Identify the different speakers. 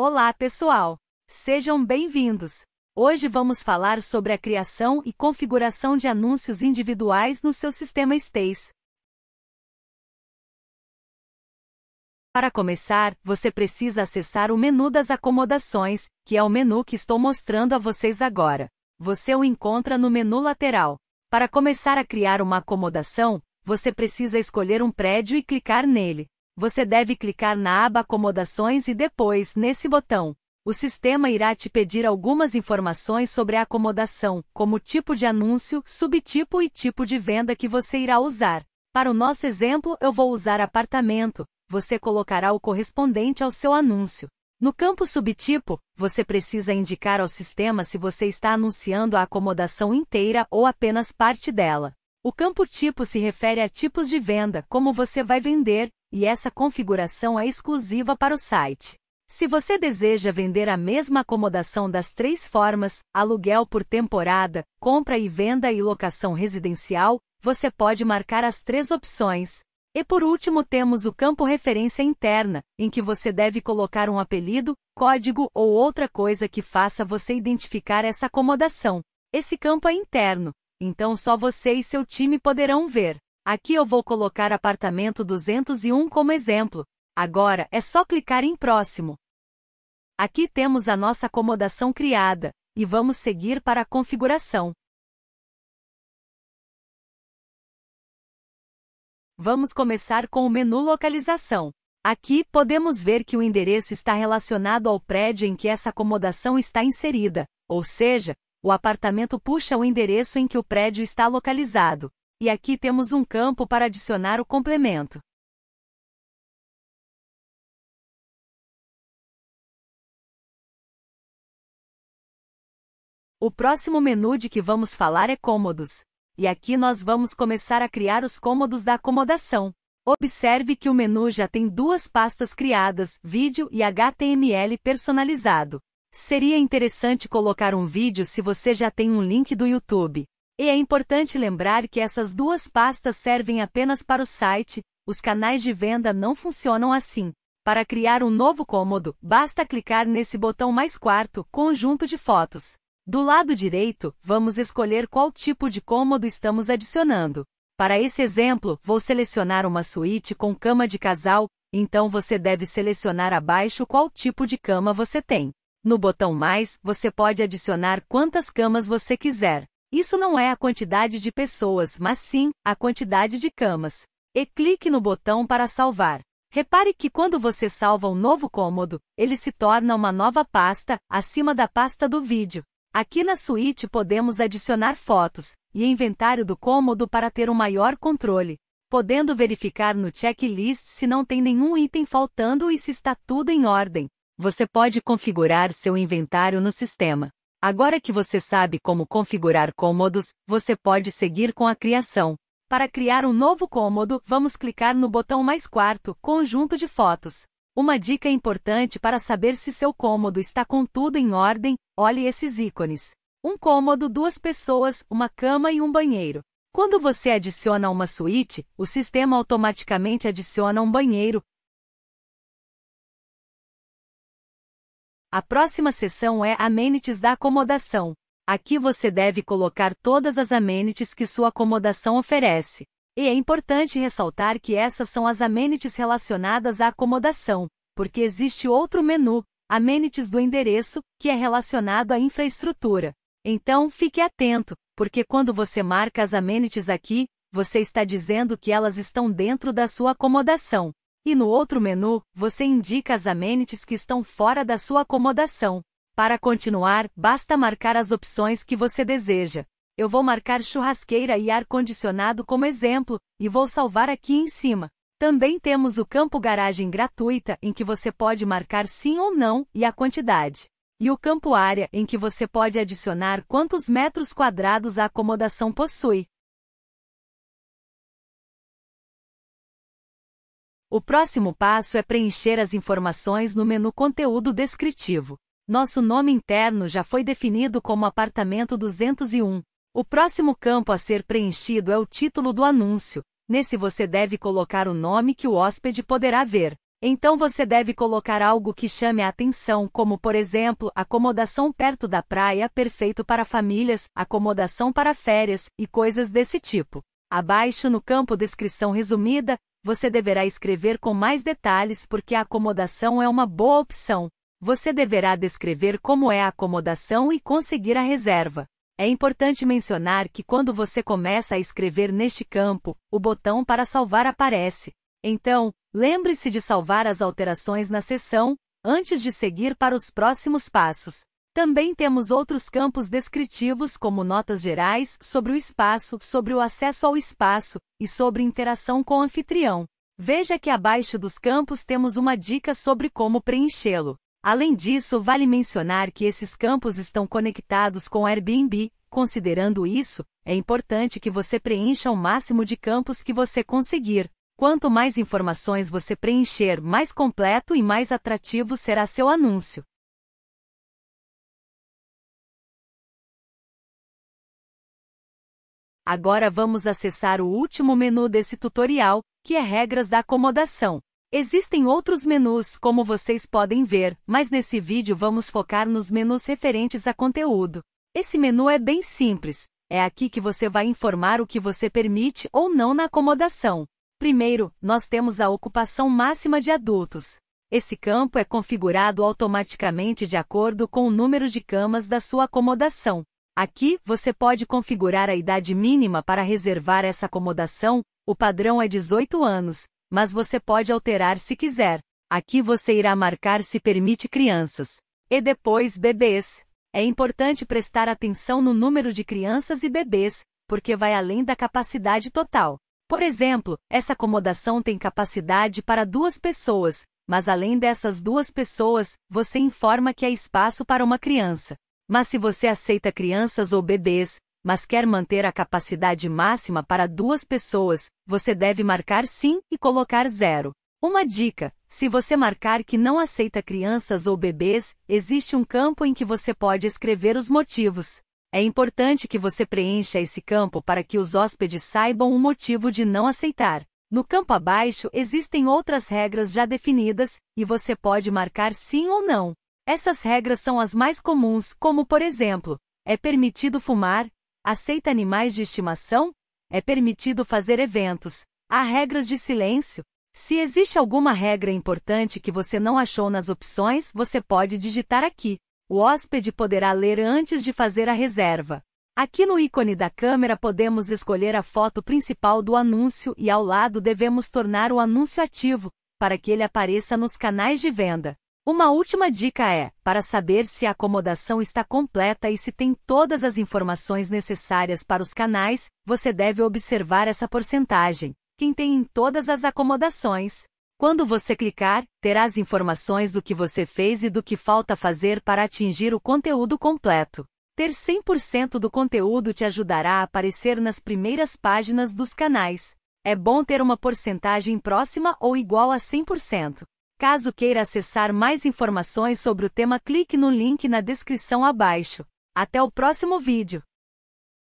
Speaker 1: Olá, pessoal! Sejam bem-vindos! Hoje vamos falar sobre a criação e configuração de anúncios individuais no seu sistema Stays. Para começar, você precisa acessar o menu das acomodações, que é o menu que estou mostrando a vocês agora. Você o encontra no menu lateral. Para começar a criar uma acomodação, você precisa escolher um prédio e clicar nele você deve clicar na aba Acomodações e depois nesse botão. O sistema irá te pedir algumas informações sobre a acomodação, como tipo de anúncio, subtipo e tipo de venda que você irá usar. Para o nosso exemplo, eu vou usar apartamento, você colocará o correspondente ao seu anúncio. No campo subtipo, você precisa indicar ao sistema se você está anunciando a acomodação inteira ou apenas parte dela. O campo tipo se refere a tipos de venda, como você vai vender, e essa configuração é exclusiva para o site. Se você deseja vender a mesma acomodação das três formas, aluguel por temporada, compra e venda e locação residencial, você pode marcar as três opções. E por último temos o campo referência interna, em que você deve colocar um apelido, código ou outra coisa que faça você identificar essa acomodação. Esse campo é interno, então só você e seu time poderão ver. Aqui eu vou colocar apartamento 201 como exemplo. Agora é só clicar em próximo. Aqui temos a nossa acomodação criada, e vamos seguir para a configuração. Vamos começar com o menu localização. Aqui podemos ver que o endereço está relacionado ao prédio em que essa acomodação está inserida, ou seja, o apartamento puxa o endereço em que o prédio está localizado. E aqui temos um campo para adicionar o complemento. O próximo menu de que vamos falar é cômodos. E aqui nós vamos começar a criar os cômodos da acomodação. Observe que o menu já tem duas pastas criadas, vídeo e HTML personalizado. Seria interessante colocar um vídeo se você já tem um link do YouTube, e é importante lembrar que essas duas pastas servem apenas para o site, os canais de venda não funcionam assim. Para criar um novo cômodo, basta clicar nesse botão mais quarto, conjunto de fotos. Do lado direito, vamos escolher qual tipo de cômodo estamos adicionando. Para esse exemplo, vou selecionar uma suíte com cama de casal, então você deve selecionar abaixo qual tipo de cama você tem. No botão mais, você pode adicionar quantas camas você quiser. Isso não é a quantidade de pessoas, mas sim a quantidade de camas. E clique no botão para salvar. Repare que quando você salva um novo cômodo, ele se torna uma nova pasta, acima da pasta do vídeo. Aqui na suíte podemos adicionar fotos e inventário do cômodo para ter um maior controle, podendo verificar no checklist se não tem nenhum item faltando e se está tudo em ordem. Você pode configurar seu inventário no sistema. Agora que você sabe como configurar cômodos, você pode seguir com a criação. Para criar um novo cômodo, vamos clicar no botão mais quarto, conjunto de fotos. Uma dica importante para saber se seu cômodo está com tudo em ordem, olhe esses ícones. Um cômodo, duas pessoas, uma cama e um banheiro. Quando você adiciona uma suíte, o sistema automaticamente adiciona um banheiro, A próxima seção é Amenities da acomodação. Aqui você deve colocar todas as amenities que sua acomodação oferece. E é importante ressaltar que essas são as amenities relacionadas à acomodação, porque existe outro menu, amenities do endereço, que é relacionado à infraestrutura. Então, fique atento, porque quando você marca as amenities aqui, você está dizendo que elas estão dentro da sua acomodação. E no outro menu, você indica as amenities que estão fora da sua acomodação. Para continuar, basta marcar as opções que você deseja. Eu vou marcar churrasqueira e ar-condicionado como exemplo, e vou salvar aqui em cima. Também temos o campo garagem gratuita, em que você pode marcar sim ou não e a quantidade. E o campo área, em que você pode adicionar quantos metros quadrados a acomodação possui. O próximo passo é preencher as informações no menu Conteúdo Descritivo. Nosso nome interno já foi definido como Apartamento 201. O próximo campo a ser preenchido é o título do anúncio. Nesse você deve colocar o nome que o hóspede poderá ver. Então você deve colocar algo que chame a atenção, como por exemplo, acomodação perto da praia, perfeito para famílias, acomodação para férias e coisas desse tipo. Abaixo no campo descrição resumida, você deverá escrever com mais detalhes porque a acomodação é uma boa opção. Você deverá descrever como é a acomodação e conseguir a reserva. É importante mencionar que quando você começa a escrever neste campo, o botão para salvar aparece. Então, lembre-se de salvar as alterações na sessão antes de seguir para os próximos passos. Também temos outros campos descritivos como notas gerais sobre o espaço, sobre o acesso ao espaço e sobre interação com o anfitrião. Veja que abaixo dos campos temos uma dica sobre como preenchê-lo. Além disso, vale mencionar que esses campos estão conectados com Airbnb. Considerando isso, é importante que você preencha o máximo de campos que você conseguir. Quanto mais informações você preencher, mais completo e mais atrativo será seu anúncio. Agora vamos acessar o último menu desse tutorial, que é Regras da Acomodação. Existem outros menus, como vocês podem ver, mas nesse vídeo vamos focar nos menus referentes a conteúdo. Esse menu é bem simples, é aqui que você vai informar o que você permite ou não na acomodação. Primeiro, nós temos a ocupação máxima de adultos. Esse campo é configurado automaticamente de acordo com o número de camas da sua acomodação. Aqui, você pode configurar a idade mínima para reservar essa acomodação, o padrão é 18 anos, mas você pode alterar se quiser. Aqui você irá marcar se permite crianças. E depois bebês. É importante prestar atenção no número de crianças e bebês, porque vai além da capacidade total. Por exemplo, essa acomodação tem capacidade para duas pessoas, mas além dessas duas pessoas, você informa que há espaço para uma criança. Mas se você aceita crianças ou bebês, mas quer manter a capacidade máxima para duas pessoas, você deve marcar sim e colocar zero. Uma dica: se você marcar que não aceita crianças ou bebês, existe um campo em que você pode escrever os motivos. É importante que você preencha esse campo para que os hóspedes saibam o motivo de não aceitar. No campo abaixo existem outras regras já definidas e você pode marcar sim ou não. Essas regras são as mais comuns, como por exemplo, é permitido fumar, aceita animais de estimação, é permitido fazer eventos, há regras de silêncio. Se existe alguma regra importante que você não achou nas opções, você pode digitar aqui. O hóspede poderá ler antes de fazer a reserva. Aqui no ícone da câmera podemos escolher a foto principal do anúncio e ao lado devemos tornar o anúncio ativo, para que ele apareça nos canais de venda. Uma última dica é: para saber se a acomodação está completa e se tem todas as informações necessárias para os canais, você deve observar essa porcentagem, quem tem em todas as acomodações. Quando você clicar, terás informações do que você fez e do que falta fazer para atingir o conteúdo completo. Ter 100% do conteúdo te ajudará a aparecer nas primeiras páginas dos canais. É bom ter uma porcentagem próxima ou igual a 100%. Caso queira acessar mais informações sobre o tema, clique no link na descrição abaixo. Até o próximo vídeo!